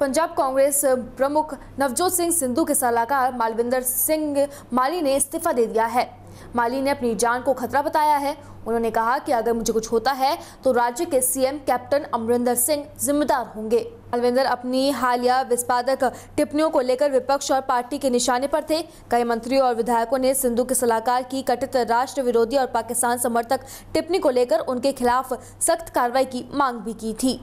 पंजाब कांग्रेस प्रमुख नवजोत सिंह सिद्धू के सलाहकार मालविंदर सिंह माली ने इस्तीफा दे दिया है माली ने अपनी जान को खतरा बताया है उन्होंने कहा कि अगर मुझे कुछ होता है तो राज्य के सीएम कैप्टन अमरिंदर सिंह जिम्मेदार होंगे अलविंदर अपनी हालिया विस्पादक टिप्पणियों को लेकर विपक्ष और पार्टी के निशाने पर थे कई मंत्रियों और विधायकों ने सिंधु के सलाहकार की कथित राष्ट्र विरोधी और पाकिस्तान समर्थक टिप्पणी को लेकर उनके खिलाफ सख्त कार्रवाई की मांग भी की थी